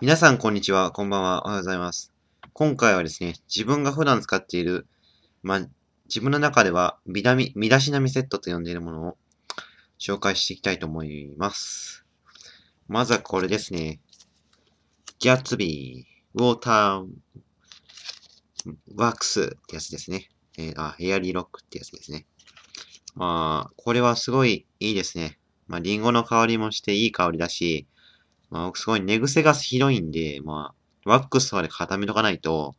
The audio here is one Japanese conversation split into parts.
皆さん、こんにちは。こんばんは。おはようございます。今回はですね、自分が普段使っている、まあ、自分の中では、身だみ、身だしなみセットと呼んでいるものを紹介していきたいと思います。まずはこれですね。ギャッツビー、ウォーター、ワックスってやつですね。えー、あ、ヘアリーロックってやつですね。まあ、これはすごいいいですね。まあ、リンゴの香りもしていい香りだし、まあ僕すごい寝癖がひどいんで、まあ、ワックスとかで固めとかないと、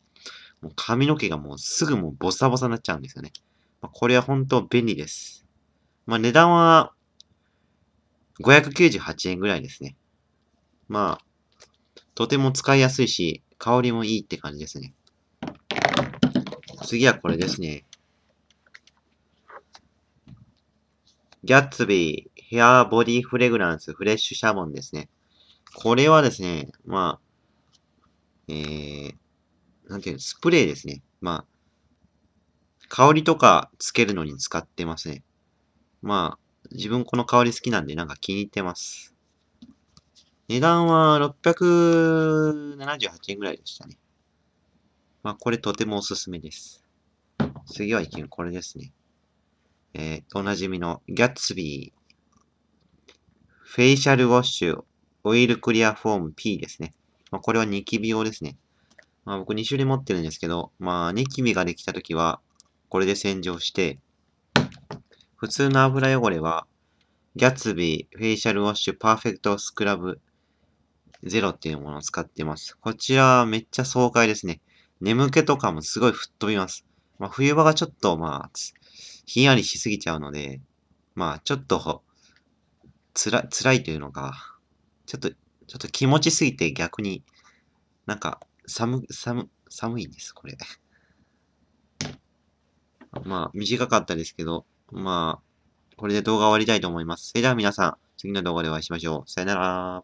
もう髪の毛がもうすぐもうボサボサになっちゃうんですよね。まあ、これは本当便利です。まあ値段は598円ぐらいですね。まあ、とても使いやすいし、香りもいいって感じですね。次はこれですね。ギャッツビーヘアボディフレグランスフレッシュシャボンですね。これはですね、まあ、えー、なんていうの、スプレーですね。まあ、香りとかつけるのに使ってますね。まあ、自分この香り好きなんでなんか気に入ってます。値段は678円ぐらいでしたね。まあ、これとてもおすすめです。次は一見これですね。えー、おなじみのギャッツビー。フェイシャルウォッシュオイルクリアフォーム P ですね。まあ、これはニキビ用ですね。まあ、僕2種類持ってるんですけど、まあ、ニキビができた時は、これで洗浄して、普通の油汚れは、ギャツビーフェイシャルウォッシュパーフェクトスクラブゼロっていうものを使ってます。こちらめっちゃ爽快ですね。眠気とかもすごい吹っ飛びます。まあ、冬場がちょっとまあ、ひんやりしすぎちゃうので、まあちょっと、つら、辛いというのか、ちょっと、ちょっと気持ちすぎて逆に、なんか、寒、寒、寒いんです、これ。まあ、短かったですけど、まあ、これで動画終わりたいと思います。それでは皆さん、次の動画でお会いしましょう。さよなら。